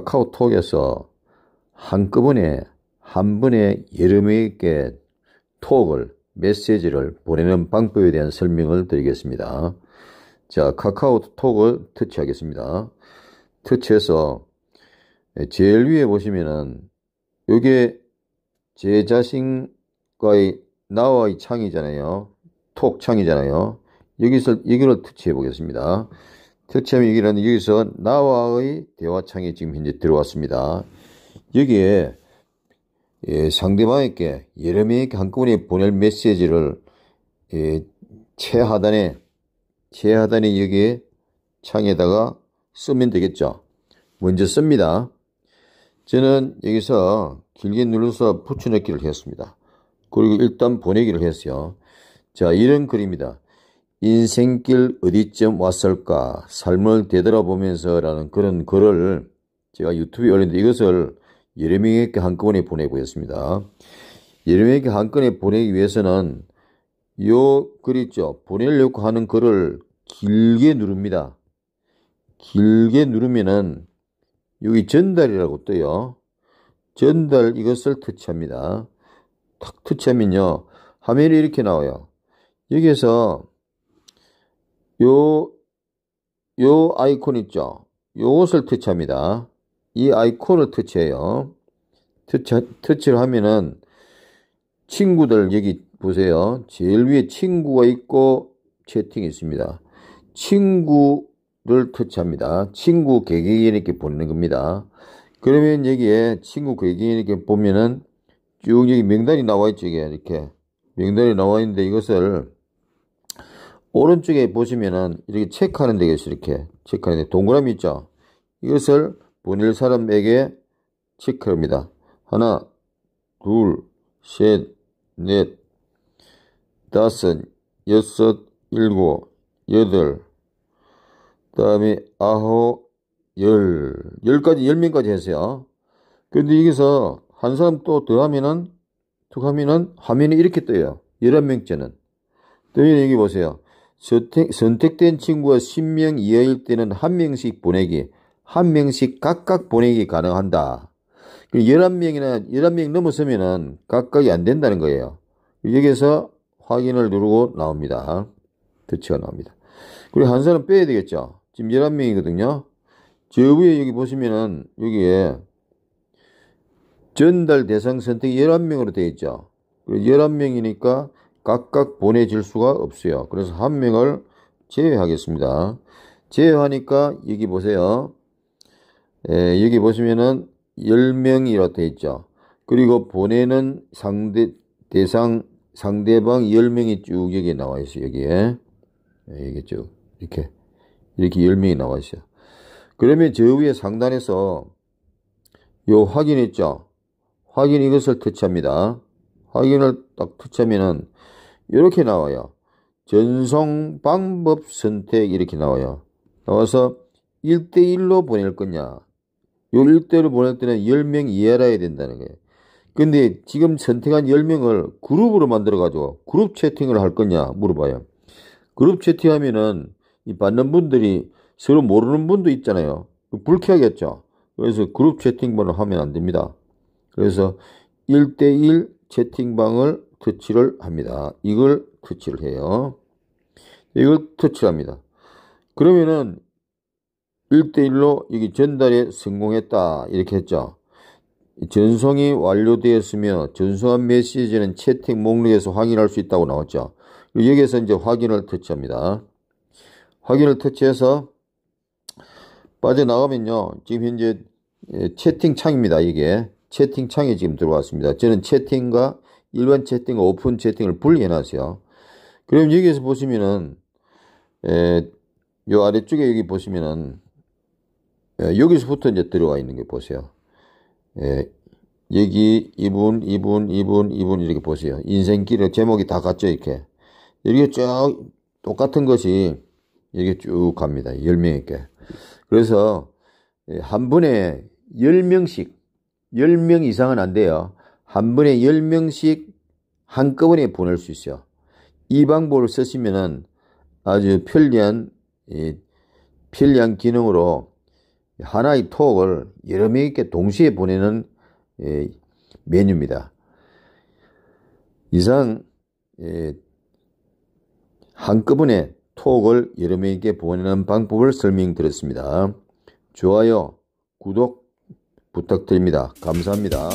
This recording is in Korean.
카카오톡에서 한꺼번에 한 번에 여러 명에게 톡을 메시지를 보내는 방법에 대한 설명을 드리겠습니다. 자, 카카오톡을 터치하겠습니다. 터치해서 제일 위에 보시면은 요게 제 자신과의 나와의 창이잖아요. 톡 창이잖아요. 여기서 여기를 터치해 보겠습니다. 득점 얘기는 여기서 나와의 대화창이 지금 현재 들어왔습니다. 여기에 예, 상대방에게 여러 명에게 한꺼번에 보낼 메시지를 예, 최하단에 최하단에 여기에 창에다가 쓰면 되겠죠. 먼저 씁니다. 저는 여기서 길게 눌러서 붙여넣기를 했습니다. 그리고 일단 보내기를 했어요. 자, 이런 글입니다. 인생길 어디쯤 왔을까? 삶을 되돌아보면서 라는 그런 글을 제가 유튜브에 올렸는데 이것을 여러 명에게 한꺼번에 보내고 있습니다. 여러 명에게 한꺼번에 보내기 위해서는 요 글 있죠. 보내려고 하는 글을 길게 누릅니다. 길게 누르면은 여기 전달이라고 떠요. 전달 이것을 터치합니다. 탁 터치하면요. 화면이 이렇게 나와요. 여기에서 요, 요 아이콘 있죠? 요것을 터치합니다. 이 아이콘을 터치해요. 터치, 터치를 하면은 친구들 여기 보세요. 제일 위에 친구가 있고 채팅이 있습니다. 친구를 터치합니다. 친구 개개인 이렇게 보는 겁니다. 그러면 여기에 친구 개개인 이렇게 보면은 쭉 여기 명단이 나와 있죠. 이게 이렇게 명단이 나와 있는데 이것을 오른쪽에 보시면은 이렇게 체크하는 데가있어요 이렇게 체크하는 데 동그라미 있죠 이것을 보낼 사람에게 체크합니다 하나 둘셋넷 다섯 여섯 일곱 여덟 다음에 아홉 열 열까지 열 명까지 했어요 근데 여기서 한 사람 또 더하면은 툭 하면은 화면이 이렇게 떠요 열한 명째는 또 여기 보세요 선택, 된 친구가 10명 이하일 때는 한 명씩 보내기, 한 명씩 각각 보내기 가능한다. 11명이나, 11명 넘어서면은 각각이 안 된다는 거예요. 여기서 확인을 누르고 나옵니다. 대치가 나옵니다. 그리고 한 사람 빼야 되겠죠. 지금 11명이거든요. 저 위에 여기 보시면은 여기에 전달 대상 선택 11명으로 되어 있죠. 11명이니까 각각 보내질 수가 없어요. 그래서 한 명을 제외하겠습니다. 제외하니까 여기 보세요. 에, 예, 여기 보시면은 10명이라 되어 있죠. 그리고 보내는 상대 대상 상대방 10명이 쭉 여기에 나와 있어요. 여기에. 예, 여기 쭉 이렇게 이렇게 10명이 나와 있어요. 그러면 저 위에 상단에서 요 확인했죠. 확인 이것을 터치합니다. 확인을 딱 터치하면은 이렇게 나와요. 전송 방법 선택 이렇게 나와요. 나와서 1대1로 보낼 거냐. 요 1대1로 보낼 때는 10명 이하라야 된다는 거예요. 근데 지금 선택한 10명을 그룹으로 만들어가지고 그룹 채팅을 할 거냐 물어봐요. 그룹 채팅하면은 이 받는 분들이 서로 모르는 분도 있잖아요. 불쾌하겠죠. 그래서 그룹 채팅번호 하면 안 됩니다. 그래서 1대1 채팅방을 터치를 합니다. 이걸 터치를 해요. 이걸 터치합니다. 그러면은 1대1로 여기 전달에 성공했다. 이렇게 했죠. 전송이 완료되었으며 전송한 메시지는 채팅 목록에서 확인할 수 있다고 나왔죠. 여기에서 이제 확인을 터치합니다. 확인을 터치해서 빠져나가면요. 지금 현재 예, 채팅창입니다. 이게. 채팅창에 지금 들어왔습니다. 저는 채팅과 일반 채팅과 오픈 채팅을 분리해 놨어요. 그럼 여기에서 보시면은 에, 요 아래쪽에 여기 보시면은 에, 여기서부터 이제 들어와 있는 게 보세요. 에, 여기 이분 이분 이분 이분 이렇게 보세요. 인생길을 제목이 다 같죠 이렇게. 이렇게 쭉 똑같은 것이 이렇게 쭉 갑니다. 10명 있게. 그래서 한 분에 10명씩 10명 이상은 안 돼요. 한 번에 10명씩 한꺼번에 보낼 수 있어요. 이 방법을 쓰시면은 아주 편리한, 예, 편리한 기능으로 하나의 톡을 여러 명에게 동시에 보내는 예, 메뉴입니다. 이상 예, 한꺼번에 톡을 여러 명에게 보내는 방법을 설명드렸습니다. 좋아요, 구독, 부탁드립니다. 감사합니다.